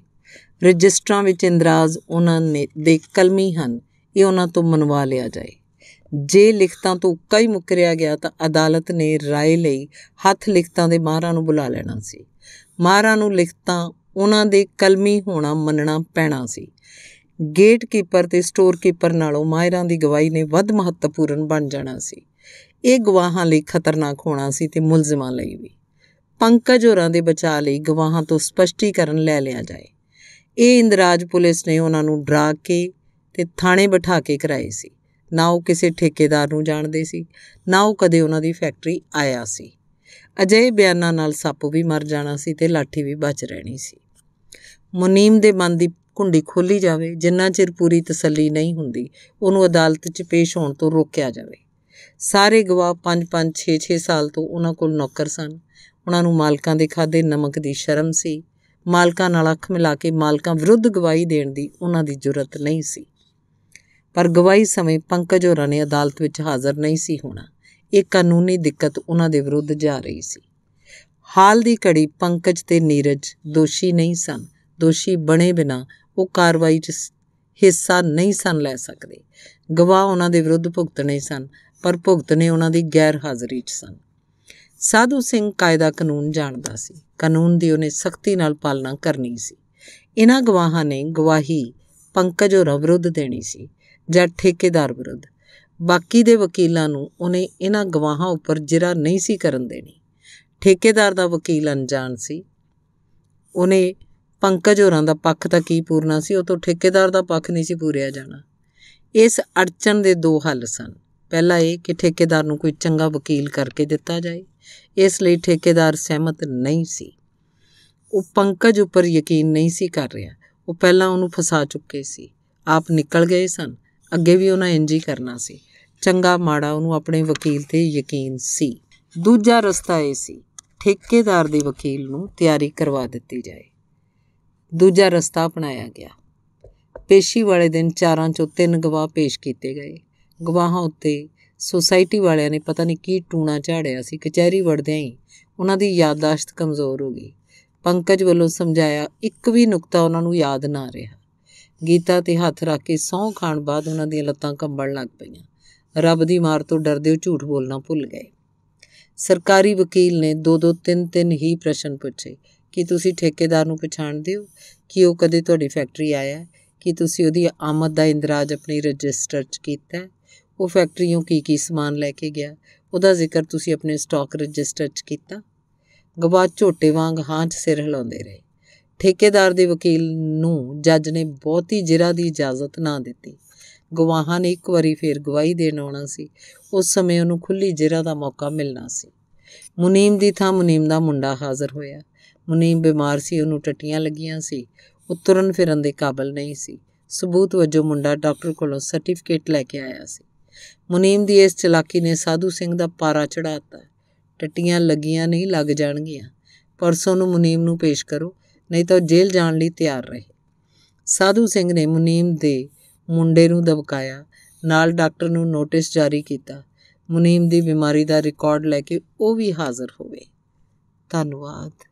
ਰਜਿਸਟਰਾਂ ਵਿੱਚ ਇੰਦਰਾਜ਼ ਉਹਨਾਂ ਦੇ ਕਲਮੀ ਹਨ ਇਹ ਉਹਨਾਂ ਤੋਂ ਮਨਵਾ ਲਿਆ ਜਾਏ ਜੇ ਲਿਖਤਾਂ ਤੋਂ ਕਈ ਮੁਕਰਿਆ ਗਿਆ ਤਾਂ ਅਦਾਲਤ ਨੇ رائے ਲਈ ਹੱਥ ਲਿਖਤਾਂ ਦੇ ਮਾਹਰਾਂ ਨੂੰ ਬੁਲਾ ਲੈਣਾ ਸੀ ਮਾਹਰਾਂ ਨੂੰ ਲਿਖਤਾਂ ਉਹਨਾਂ ਦੇ ਕਲਮੀ ਹੋਣਾ ਮੰਨਣਾ ਪੈਣਾ ਸੀ ਗੇਟ ਕੀਪਰ ਤੇ ਸਟੋਰ ਕੀਪਰ ਨਾਲੋਂ ਮਾਹਰਾਂ ਦੀ ਗਵਾਹੀ ਨੇ ਵੱਧ ਮਹੱਤਵਪੂਰਨ ਬਣ ਜਾਣਾ ਸੀ ਇਹ ਗਵਾਹਾਂ ਲਈ ਖਤਰਨਾਕ ਹੋਣਾ ਸੀ ਤੇ ਮੁਲਜ਼ਮਾਂ ਲਈ ਵੀ ਪੰਕਜ ਹੋਰਾਂ ਦੇ ਬਚਾਅ ਲਈ ਗਵਾਹਾਂ ਤੋਂ ਸਪਸ਼ਟੀਕਰਨ ਲੈ ਲਿਆ ਜਾਏ ਇਹ ਇੰਦਰਾਜ ਪੁਲਿਸ ਨੇ ਉਹਨਾਂ ਨੂੰ ਡਰਾ ਕੇ ਤੇ ਥਾਣੇ ਬਿਠਾ ਕੇ ਕਰਾਏ ਸੀ ਨਾ ਉਹ ਕਿਸੇ ਠੇਕੇਦਾਰ ਨੂੰ ਜਾਣਦੇ ਸੀ ਨਾ ਉਹ ਕਦੇ ਉਹਨਾਂ ਦੀ ਫੈਕਟਰੀ ਆਇਆ ਸੀ ਅਜੇ ਬਿਆਨਾਂ ਨਾਲ ਸੱਪ ਵੀ ਮਰ ਜਾਣਾ ਸੀ ਤੇ ਲਾਠੀ ਵੀ ਬਚ ਰਹਿਣੀ ਸੀ ਮੁਨੀਮ ਦੇ ਮਨ ਦੀ ਕੁੰਡੀ ਖੋਲੀ ਜਾਵੇ ਜਿੰਨਾ ਚਿਰ ਪੂਰੀ ਤਸੱਲੀ ਨਹੀਂ ਹੁੰਦੀ ਉਹਨੂੰ ਅਦਾਲਤ 'ਚ ਪੇਸ਼ ਹੋਣ ਤੋਂ ਰੋਕਿਆ ਜਾਵੇ ਸਾਰੇ ਗਵਾਹ 5-5 6-6 ਸਾਲ ਤੋਂ ਉਹਨਾਂ ਕੋਲ ਨੌਕਰ ਸਨ ਉਹਨਾਂ ਨੂੰ ਮਾਲਕਾਂ ਦੇ ਖਾਦੇ ਨਮਕ ਦੀ ਸ਼ਰਮ ਸੀ ਮਾਲਕਾਂ ਨਾਲ ਅੱਖ ਮਿਲਾ ਕੇ ਮਾਲਕਾਂ ਵਿਰੁੱਧ ਗਵਾਹੀ ਦੇਣ ਦੀ ਉਹਨਾਂ ਦੀ ਜੁਰਤ ਨਹੀਂ ਸੀ ਪਰ ਗਵਾਹੀ ਸਮੇਂ ਪੰਕਜ ਹੋਰਾਂ ਨੇ ਅਦਾਲਤ ਵਿੱਚ ਹਾਜ਼ਰ ਨਹੀਂ ਸੀ ਹੋਣਾ ਇਹ ਕਾਨੂੰਨੀ ਦਿੱਕਤ ਉਹਨਾਂ ਦੇ ਵਿਰੁੱਧ ਜਾ ਰਹੀ ਸੀ ਹਾਲ ਦੀ ਘੜੀ ਪੰਕਜ ਤੇ ਨੀਰਜ ਦੋਸ਼ੀ ਨਹੀਂ ਸਨ ਦੋਸ਼ੀ ਬਣੇ ਬਿਨਾ ਉਹ ਕਾਰਵਾਈ 'ਚ ਹਿੱਸਾ ਨਹੀਂ ਸਨ ਲੈ ਸਕਦੇ ਗਵਾਹ ਉਹਨਾਂ ਦੇ ਵਿਰੁੱਧ ਭੁਗਤਣੇ ਸਨ ਪਰ ਭੁਗਤਣੇ ਉਹਨਾਂ ਦੀ ਗੈਰ ਹਾਜ਼ਰੀ 'ਚ ਸਨ ਸਾਧੂ ਸਿੰਘ ਕਾਇਦਾ ਕਾਨੂੰਨ ਜਾਣਦਾ ਸੀ ਕਾਨੂੰਨ ਦੀ ਉਹਨੇ ਸਖਤੀ ਨਾਲ ਪਾਲਣਾ ਕਰਨੀ ਸੀ ਇਹਨਾਂ ਗਵਾਹਾਂ ਨੇ ਗਵਾਹੀ ਪੰਕਜ ਹੋਰਾਂ ਵਿਰੁੱਧ ਦੇਣੀ ਸੀ ਜਾਂ ਠੇਕੇਦਾਰ ਵਿਰੁੱਧ ਬਾਕੀ ਦੇ ਵਕੀਲਾਂ ਨੂੰ ਉਹਨੇ ਇਹਨਾਂ ਗਵਾਹਾਂ ਉੱਪਰ ਜਿਰਾ ਨਹੀਂ ਸੀ ਕਰਨ ਦੇਣੀ ਠੇਕੇਦਾਰ ਦਾ ਵਕੀਲ ਅਣਜਾਣ ਸੀ ਉਹਨੇ ਪੰਕਜ ਹੋਰਾਂ ਦਾ ਪੱਖ ਤਾਂ ਕੀ ਪੂਰਨਾ ਸੀ ਉਹ ਤੋਂ ਠੇਕੇਦਾਰ ਦਾ ਪੱਖ ਨਹੀਂ ਸੀ ਪੂਰਿਆ ਜਾਣਾ ਇਸ ਅੜਚਣ ਦੇ ਦੋ ਹੱਲ ਸਨ ਪਹਿਲਾ ਇਹ ਕਿ ਠੇਕੇਦਾਰ ਨੂੰ ਕੋਈ ਚੰਗਾ ਵਕੀਲ ਕਰਕੇ ਦਿੱਤਾ ਜਾਏ ਇਸ ਲਈ ਠੇਕੇਦਾਰ ਸਹਿਮਤ ਨਹੀਂ ਸੀ ਉਹ ਪੰਕਜ ਉੱਪਰ ਯਕੀਨ ਨਹੀਂ ਸੀ ਕਰ ਰਿਹਾ ਉਹ ਪਹਿਲਾਂ ਉਹਨੂੰ ਫਸਾ ਚੁੱਕੇ ਸੀ ਆਪ ਨਿਕਲ ਗਏ ਸਨ ਅੱਗੇ ਵੀ ਉਹਨਾਂ ਇੰਜ ਹੀ ਕਰਨਾ ਸੀ ਚੰਗਾ ਮਾੜਾ ਉਹਨੂੰ ਆਪਣੇ ਵਕੀਲ ਤੇ ਯਕੀਨ ਸੀ ਦੂਜਾ ਰਸਤਾ ਇਹ ਸੀ ਠੇਕੇਦਾਰ ਦੇ ਵਕੀਲ ਨੂੰ ਤਿਆਰੀ ਕਰਵਾ ਦਿੱਤੀ ਜਾਏ ਦੂਜਾ ਰਸਤਾ ਅਪਣਾਇਆ ਗਿਆ ਪੇਸ਼ੀ ਵਾਲੇ ਦਿਨ ਚਾਰਾਂ ਚੋਂ ਤਿੰਨ ਗਵਾਹ ਪੇਸ਼ ਕੀਤੇ ਗਏ ਗਵਾਹਾਂ ਉੱਤੇ ਸੋਸਾਇਟੀ ਵਾਲਿਆਂ ਨੇ ਪਤਾ ਨਹੀਂ ਕੀ ਟੂਣਾ ਝਾੜਿਆ ਸੀ ਕਚਹਿਰੀ ਵੜਦਿਆਂ ਹੀ ਉਹਨਾਂ ਦੀ ਯਾਦਦਾਸ਼ਤ ਕਮਜ਼ੋਰ ਹੋ ਗਈ ਪੰਕਜ ਵੱਲੋਂ ਸਮਝਾਇਆ ਇੱਕ ਵੀ ਨੁਕਤਾ ਉਹਨਾਂ ਨੂੰ ਯਾਦ ਨਾ ਰਿਹਾ ਗੀਤਾ ਤੇ ਹੱਥ ਰੱਖ ਕੇ ਸੌਂ ਖਾਣ ਬਾਅਦ ਉਹਨਾਂ ਦੀਆਂ ਲੱਤਾਂ ਕੰਬਣ ਲੱਗ ਪਈਆਂ ਰੱਬ ਦੀ ਮਾਰ ਤੋਂ ਡਰਦੇ ਉਹ ਝੂਠ ਬੋਲਣਾ ਭੁੱਲ ਗਏ ਸਰਕਾਰੀ ਵਕੀਲ ਨੇ ਦੋ ਦੋ ਤਿੰਨ ਤਿੰਨ ਹੀ ਪ੍ਰਸ਼ਨ ਪੁੱਛੇ ਕਿ ਤੁਸੀਂ ਠੇਕੇਦਾਰ ਨੂੰ ਪਛਾਣਦੇ ਹੋ ਕਿ ਉਹ ਕਦੇ ਤੁਹਾਡੀ ਫੈਕਟਰੀ ਆਇਆ ਕਿ ਤੁਸੀਂ ਉਹਦੀ ਆਮਦ ਦਾ ਇੰਦਰਾਜ ਆਪਣੀ ਰਜਿਸਟਰ 'ਚ ਕੀਤਾ ਉਹ ਫੈਕਟਰੀੋਂ ਕੀ ਕੀ ਸਮਾਨ ਲੈ ਕੇ ਗਿਆ ਉਹਦਾ ਜ਼ਿਕਰ ਤੁਸੀਂ ਆਪਣੇ ਸਟਾਕ ਰਜਿਸਟਰ 'ਚ ਕੀਤਾ ਗਵਾਹ ਝੋਟੇ ਵਾਂਗ ਹਾਂ 'ਚ ਸਿਰ ਹਿਲਾਉਂਦੇ ਰਹੇ ਠੇਕੇਦਾਰ ਦੇ ਵਕੀਲ ਨੂੰ ਜੱਜ ਨੇ ਬਹੁਤੀ ਜਿਰਾ ਦੀ ਇਜਾਜ਼ਤ ਨਾ ਦਿੱਤੀ ਗਵਾਹਾਂ ਨੇ ਇੱਕ ਵਾਰੀ ਫੇਰ ਗਵਾਹੀ ਦੇਣ ਆਉਣਾ ਸੀ ਉਸ ਸਮੇਂ ਉਹਨੂੰ ਖੁੱਲੀ ਜਿਰਾ ਦਾ ਮੌਕਾ ਮਿਲਣਾ ਸੀ ਮੁਨੀਮ ਦੀ ਥਾਂ ਮੁਨੀਮ ਦਾ ਮੁੰਡਾ ਹਾਜ਼ਰ ਹੋਇਆ ਮੁਨੀਮ ਬਿਮਾਰ ਸੀ ਉਹਨੂੰ ਟੱਟੀਆਂ ਲੱਗੀਆਂ ਸੀ ਉਤਰਨ ਫਿਰਨ ਦੇ ਕਾਬਲ ਨਹੀਂ ਸੀ ਸਬੂਤ ਵਜੋਂ ਮੁੰਡਾ ਡਾਕਟਰ ਕੋਲੋਂ ਸਰਟੀਫਿਕੇਟ ਲੈ ਕੇ ਆਇਆ ਸੀ ਮੁਨੀਮ ਦੀ ਇਸ ਚਲਾਕੀ ਨੇ ਸਾਧੂ ਸਿੰਘ ਦਾ ਪਾਰਾ ਚੜਾਤਾ ਟੱਟੀਆਂ ਲੱਗੀਆਂ ਨਹੀਂ ਲੱਗ ਜਾਣਗੀਆਂ ਪਰਸੋਂ ਨੂੰ ਮੁਨੀਮ ਨੂੰ ਪੇਸ਼ ਕਰੋ ਨਹੀਂ ਤਾਂ ਜੇਲ੍ਹ ਜਾਣ ਲਈ ਤਿਆਰ ਰਹੇ ਸਾਧੂ ਸਿੰਘ ਨੇ ਮੁਨੀਮ ਦੇ ਮੁੰਡੇ ਨੂੰ ਦਬਕਾਇਆ ਨਾਲ ਡਾਕਟਰ ਨੂੰ ਨੋਟਿਸ ਜਾਰੀ ਕੀਤਾ ਮੁਨੀਮ ਦੀ ਬਿਮਾਰੀ ਦਾ ਰਿਕਾਰਡ ਲੈ ਕੇ ਉਹ ਵੀ ਹਾਜ਼ਰ ਹੋਵੇ ਧੰਨਵਾਦ